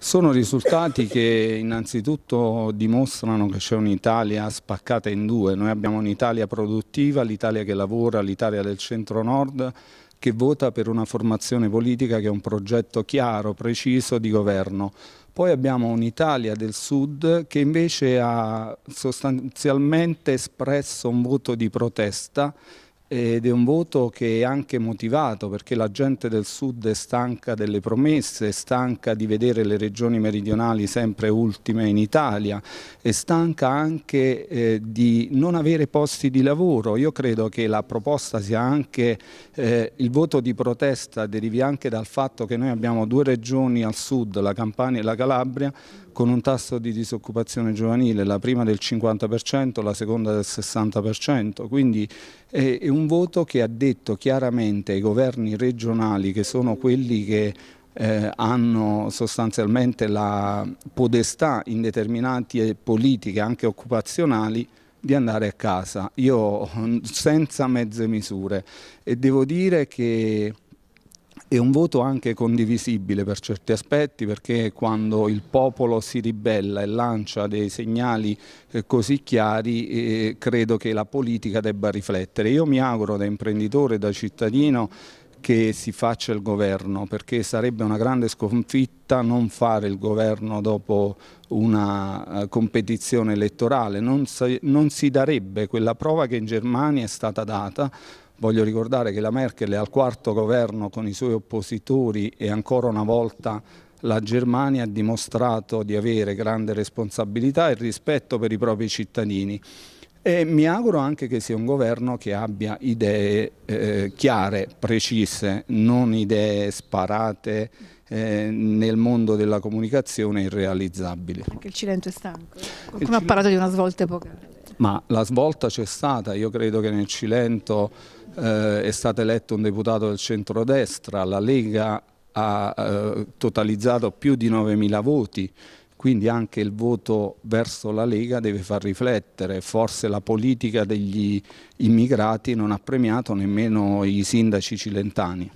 Sono risultati che innanzitutto dimostrano che c'è un'Italia spaccata in due. Noi abbiamo un'Italia produttiva, l'Italia che lavora, l'Italia del centro-nord, che vota per una formazione politica che è un progetto chiaro, preciso di governo. Poi abbiamo un'Italia del Sud che invece ha sostanzialmente espresso un voto di protesta ed è un voto che è anche motivato perché la gente del sud è stanca delle promesse, è stanca di vedere le regioni meridionali sempre ultime in Italia, è stanca anche eh, di non avere posti di lavoro. Io credo che la proposta sia anche, eh, il voto di protesta derivi anche dal fatto che noi abbiamo due regioni al sud, la Campania e la Calabria, con un tasso di disoccupazione giovanile, la prima del 50%, la seconda del 60%, quindi eh, è un un voto che ha detto chiaramente ai governi regionali che sono quelli che eh, hanno sostanzialmente la podestà in determinate politiche anche occupazionali di andare a casa, io senza mezze misure e devo dire che è un voto anche condivisibile per certi aspetti perché quando il popolo si ribella e lancia dei segnali eh, così chiari eh, credo che la politica debba riflettere. Io mi auguro da imprenditore, da cittadino che si faccia il governo perché sarebbe una grande sconfitta non fare il governo dopo una eh, competizione elettorale, non si darebbe quella prova che in Germania è stata data Voglio ricordare che la Merkel è al quarto governo con i suoi oppositori e ancora una volta la Germania ha dimostrato di avere grande responsabilità e rispetto per i propri cittadini e mi auguro anche che sia un governo che abbia idee eh, chiare, precise, non idee sparate eh, nel mondo della comunicazione irrealizzabili. Anche il Cilento è stanco, qualcuno Cilento... ha parlato di una svolta epocale. Ma la svolta c'è stata, io credo che nel Cilento eh, è stato eletto un deputato del centrodestra, la Lega ha eh, totalizzato più di 9.000 voti, quindi anche il voto verso la Lega deve far riflettere, forse la politica degli immigrati non ha premiato nemmeno i sindaci cilentani.